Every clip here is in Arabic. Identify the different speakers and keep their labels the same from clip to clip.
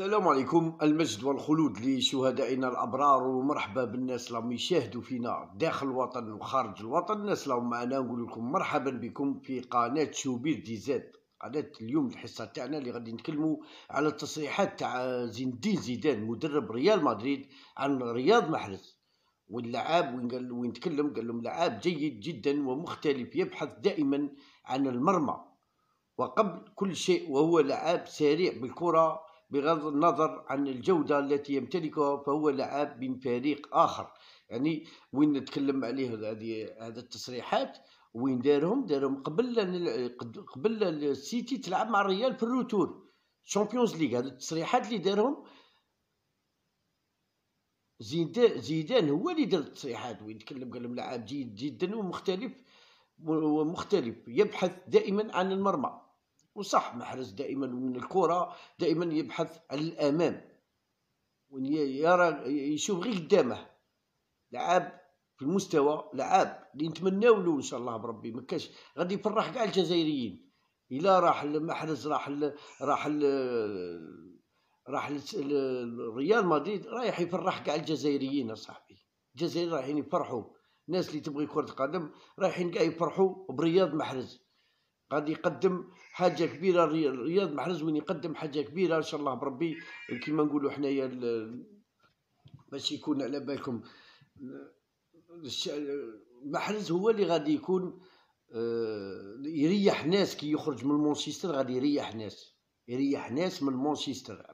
Speaker 1: السلام عليكم المجد والخلود لشهدائنا الابرار ومرحبا بالناس اللي يشاهدوا فينا داخل الوطن وخارج الوطن الناس اللي معنا نقول لكم مرحبا بكم في قناه شوبير دي زاد قناه اليوم الحصه تاعنا اللي غادي نتكلموا على التصريحات تاع زين الدين زيدان مدرب ريال مدريد عن رياض محرز واللعاب وين قال وين تكلم قال لهم لعاب جيد جدا ومختلف يبحث دائما عن المرمى وقبل كل شيء وهو لعاب سريع بالكره بغض النظر عن الجودة التي يمتلكها فهو لعاب من فريق آخر يعني وين نتكلم عليه هذه هذه التصريحات وين دارهم دارهم قبل قبل السيتي تلعب مع الريال في الروتور شامبيونز ليغ هذه التصريحات اللي دارهم زيدان هو اللي دار التصريحات وين تكلم قال لهم لعاب جيد جدا ومختلف ومختلف يبحث دائما عن المرمى وصح محرز دائما من الكره دائما يبحث عن الامام وين يرى يشوف غير قدامه لعاب في المستوى لعاب اللي نتمناو له ان شاء الله بربي ما كاش غادي يفرح كاع الجزائريين الا راح المحرز راح الـ راح الـ راح الريال مدريد رايح يفرح كاع الجزائريين صاحبي الجزائر رايحين يفرحوا الناس اللي تبغي كره قدم رايحين كاع يفرحوا برياض محرز غادي يقدم حاجه كبيره رياض محرز وين يقدم حاجه كبيره ان شاء الله بربي كيما نقولوا حنايا باش يكون على بالكم محرز هو اللي غادي يكون آه، يريح ناس كي يخرج من مانشستر غادي يريح ناس يريح ناس من مانشستر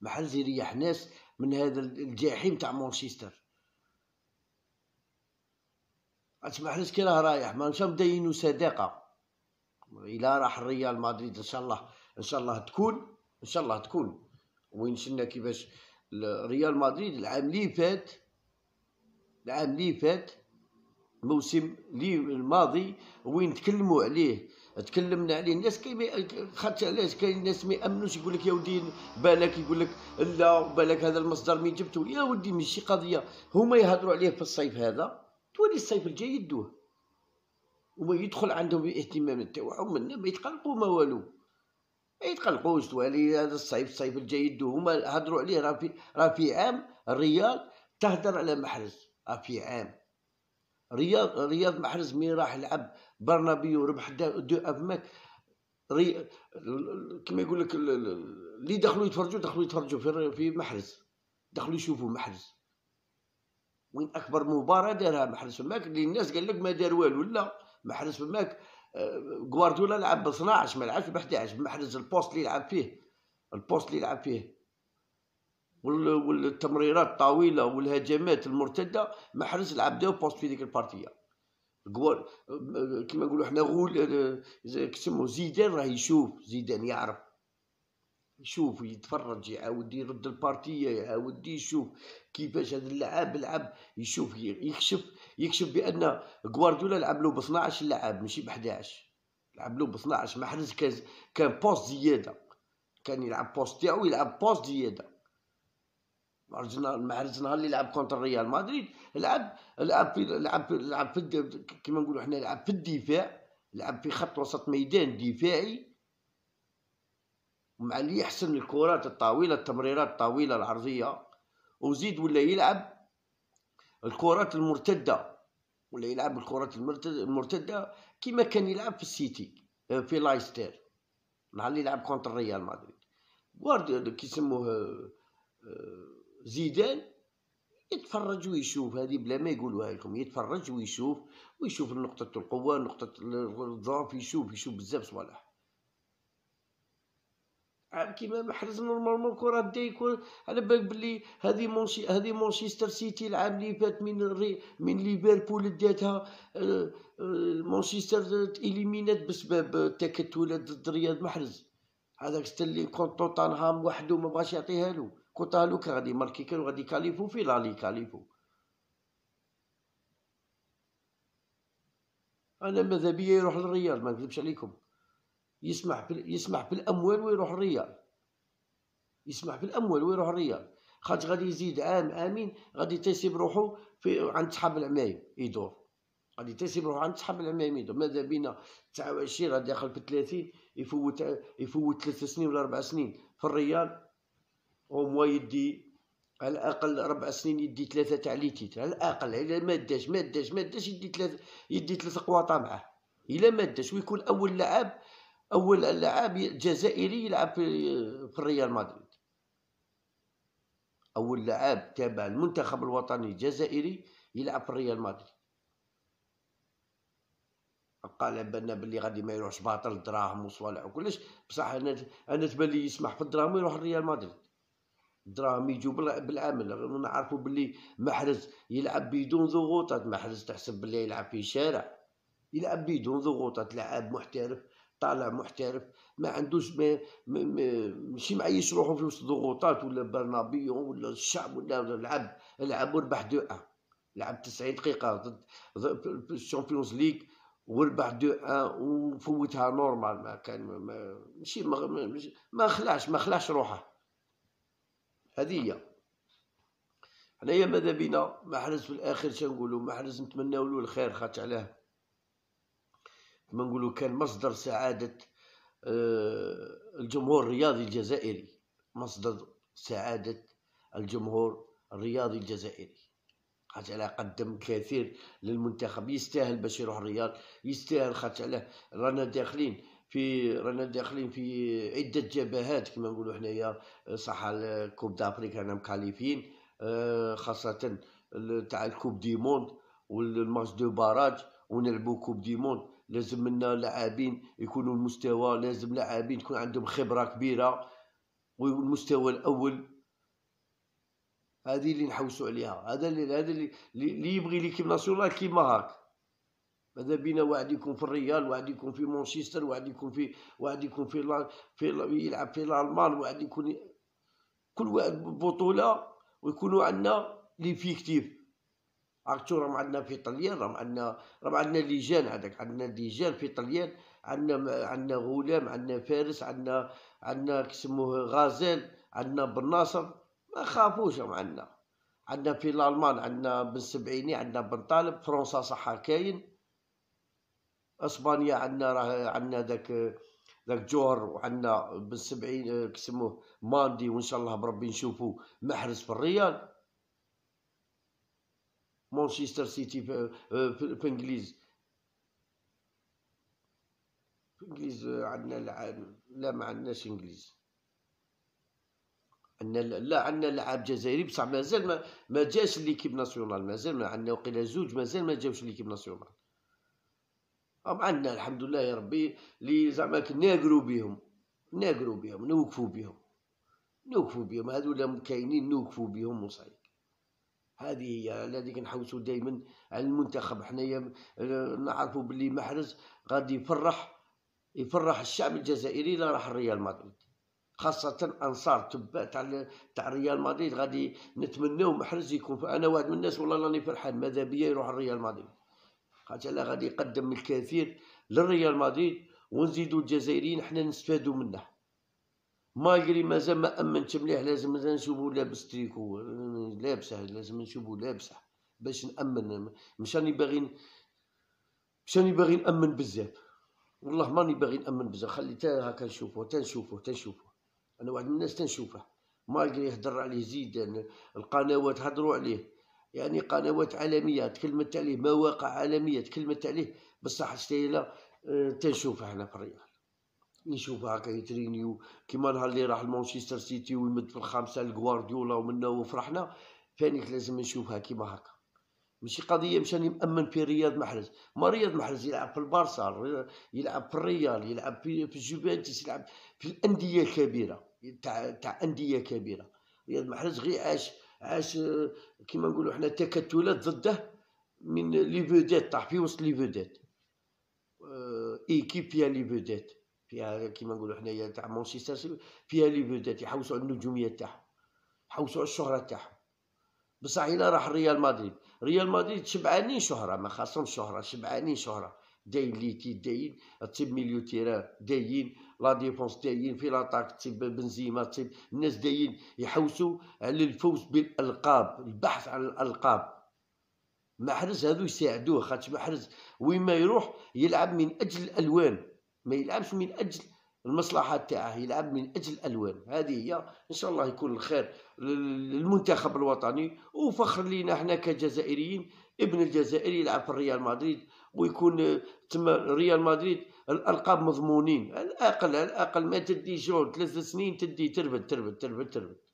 Speaker 1: محرز يريح ناس من هذا الجحيم تاع مانشستر اسمح محرز كي راه رايح ما نشوف داينو صداقه الى راح الريال مدريد ان شاء الله ان شاء الله تكون ان شاء الله تكون وين شلنا كيفاش ريال مدريد العام اللي فات العام اللي فات الموسم لي الماضي وين تكلموا عليه تكلمنا عليه الناس كي خاطر علاش كاين الناس ما يامنوش يقول لك يا ودي بالك يقول لك لا بالك هذا المصدر مين جبته يا ودي ماشي قضيه هما يهضروا عليه في الصيف هذا تولي الصيف الجاي يدوه وما يدخل عندهم الاهتمام تاعهم من ما يتقلقوا ما والو ما يتقلقوش توالي هذا الصيف الصيف الجاي يدو هما هضروا عليه راه في راه في عام الرياض تهدر على محرز راه في عام رياض رياض محرز مين راح يلعب برنابي وربح دو افماك ري... كما يقول لك اللي دخلوا يتفرجوا دخلوا يتفرجوا في في محرز دخلوا يشوفوا محرز وين اكبر مباراه دارها محرز فماك اللي الناس قال لك ما دار والو لا محرز في الماك آه، غوارديولا لعب ب 12 ما لعبش ب 11 محرز البوست اللي يلعب فيه البوست اللي يلعب فيه والتمريرات الطويله والهجمات المرتده محرز لعب دو بوست في ديك البارتيه آه، آه، كيما نقولوا حنا غول كيسمو زيدان راه يشوف زيدان يعرف يشوف يتفرج يعاود يرد البارتية يعاود يشوف كيفاش هذا اللعاب لعب يشوف يكشف يكشف بان غوارديولا لعب له ب 12 لعاب ماشي ب 11 لعب له ب 12 محرز حرز كان بوست زياده كان يلعب بوست تاعو يلعب بوست زياده محرز نهار اللي لعب كونتر ريال مدريد لعب لعب في لعب لعب في كيما نقولوا حنا لعب في الدفاع لعب في خط وسط ميدان دفاعي ومع اللي يحسن الكرات الطويله التمريرات الطويله العرضيه وزيد ولا يلعب الكرات المرتده ولا يلعب الكرات المرتده كما كان يلعب في السيتي آه، في لايستر مع اللي يلعب كونتر ريال مدريد كي يسموه آه، آه، زيدان يتفرج ويشوف هذه بلا ما يقولوها لكم يتفرج ويشوف ويشوف نقطة القوة نقطة الضعف يشوف يشوف بزاف صوالح كيما محرز نورمالمون الكره بدا يكون على بالك بلي هذه مونشي هذه مانشستر سيتي العام اللي فات من ري من ليفربول داتها آه، آه، مانشستر تإليمينات بسبب تكتلات ضد رياض محرز هذاك ستلي كون توتنهام وحده ما بغاش يعطيها له كون لو كان غادي ماركي كان غادي يكاليفو في لالي كاليفو انا ماذا بيا يروح للرياض ما نكذبش عليكم يسمح في يسمح في الاموال ويروح الرياض يسمح في الاموال ويروح الرياض خاطر غادي يزيد عام امين غادي تيسيب روحو في عند صحاب العمايم يدور غادي تيسيب روحو عند صحاب العمايم يدور ماذا بينا تاع غادي داخل في 30 يفوت يفوت 3 سنين ولا 4 سنين في الريال هو يدي على الاقل ربع سنين يدي ثلاثه تاع ليتيت على الاقل الا ما داش ما داش ما داش يدي ثلاثه يدي ثلاثه قواطه معاه الا ما داش ويكون اول لاعب اول لاعب جزائري يلعب في الريال مدريد اول لاعب تابع المنتخب الوطني الجزائري يلعب في الريال مدريد قال بان بلي غادي ما يروحش باطل دراهم وصوالح وكلش بصح انا انا تبان لي يسمح في الدراهم يروح ريال مدريد الدراهم يجوا بالعمل نعرفوا بلي محرز يلعب بدون ضغوطات محرز تحسب بلي يلعب في شارع يلعب بدون ضغوطات لاعب محترف طالع محترف ما عندوش ما ماشي معيش روحه في وسط ضغوطات ولا برنابيون ولا الشعب ولا لعب لعب وربح دو ان لعب 90 دقيقه ضد الشامبيونز ليغ وربح دو ان وفوتها نورمال ما كان ماشي ما, ما, ما خلاش ما خلاش روحه هذه هي حنايا ماذا بينا محرز في الاخر شنقولوا محرز نتمناو له الخير خاطش علاه كما نقولوا كان مصدر سعاده آه، الجمهور الرياضي الجزائري مصدر سعاده الجمهور الرياضي الجزائري خاطر على قدم كثير للمنتخب يستاهل باش يروح الرياض يستاهل خاطر على رانا داخلين في رانا داخلين في عده جبهات كما نقولوا حنايا آه، صح كوب دافريكا رانا مكاليفين آه، خاصه تاع الكوب دي موند والماتش دو باراج ونلعبو كوب دي موند لازم منا لاعبين يكونوا المستوى لازم لاعبين تكون عندهم خبره كبيره والمستوى الاول هذه اللي نحوسوا عليها هذا اللي هذا اللي, اللي يبغي ليكيب ناسيونال كيما هاك ماذا بينا واحد يكون في الريال واحد يكون في مانشستر واحد يكون في واحد يكون في لا في يلعب في الالمان واحد يكون كل واحد بطوله ويكونوا عندنا لي فيكتيف عرفتوا راهم عندنا في طليان راهم عندنا راهم عندنا ليجان هذاك عندنا ليجان في طليان عندنا عندنا غلام عندنا فارس عندنا عندنا كيسموه غازال عندنا بن ناصر ما خافوش راهم عندنا عندنا في الالمان عندنا بن سبعيني عندنا بن طالب فرنسا صحا كاين اسبانيا عندنا راه عندنا ذاك ذاك جوهر وعندنا بن سبعين كيسموه ماندي وان شاء الله بربي نشوفو محرز في الرياض مانشستر سيتي في, في انجليز في انجليز عندنا لا ما عندناش انجليز عندنا لا عندنا لاعب جزائري بصح مازال ما, ما جاش ليكيب ناسيونال مازال ما عندنا وقيلا زوج مازال ما جاوش ليكيب ناسيونال أم عندنا الحمد لله يا ربي لي زعما ناقرو بهم ناقرو بهم نوقفو بهم نوقفو بهم لا كاينين نوقفو بهم وصايي هذه هي يعني لذلك نحوسوا دائما على المنتخب حنايا آه، نعرفوا باللي محرز غادي يفرح يفرح الشعب الجزائري لا راح ريال مدريد خاصة أنصار تبع تاع تاع ريال مدريد غادي نتمناو محرز يكون أنا واحد من الناس والله راني فرحان ماذا بيا يروح لريال مدريد خاطر غادي يقدم الكثير للريال مدريد ونزيدو الجزائريين حنا نستفادوا منه مالغري مازال ما امنتش مليح لازم مازال نشوفو لابس تريكو لابسه لازم نشوفو لابسه باش نامن مشاني باغي مشاني باغي نامن بزاف والله ماني باغي نامن بزاف خلي تا هاكا نشوفو تا نشوفو تا نشوفو انا واحد من الناس تنشوفه مالغري يهضر عليه زيدان القنوات هضروا عليه يعني قنوات عالميه تكلمت عليه مواقع عالميه تكلمت عليه بصح شتيلا آه، تنشوفه هنا في الرياض نشوفها يترينيو كيما نهار اللي راح لمانشستر سيتي ويمد في الخامسه لغوارديولا ومنا وفرحنا فانيك لازم نشوفها كيما هكا ماشي قضيه مش راني مامن في رياض محرز ما رياض محرز يلعب في البارسا يلعب في الريال يلعب في الجوفنتوس يلعب في الانديه الكبيره تاع تاع انديه كبيره رياض محرز غير عاش عاش كيما نقولوا حنا تكتلات ضده من لي فودات طاح في وسط لي فودات آه، ايكيب فيها لي فودات فيها كيما نقولوا حنايا تاع مانشستر فيها لي فودات يحوسوا على النجوميه تاعهم يحوسوا على الشهره تاعهم بصح الا راح ريال مدريد ريال مدريد شبعانين شهره ما خاصهم شهره شبعانين شهره داين ليتي داين تيب ميليو تيران داين لا ديفونس داين في لاطاك تيب بنزيما تيب الناس داين يحوسوا على الفوز بالالقاب البحث عن الالقاب محرز هذو يساعدوه خاطش محرز وين ما يروح يلعب من اجل الالوان ما يلعبش من اجل المصلحه تاعه يلعب من اجل الالوان هذه هي ان شاء الله يكون الخير للمنتخب الوطني وفخر لينا احنا كجزائريين ابن الجزائر يلعب في ريال مدريد ويكون تما ريال مدريد الالقاب مضمونين على الاقل على الاقل ما تدي جون ثلاث سنين تدي تربت تربت تربت تربت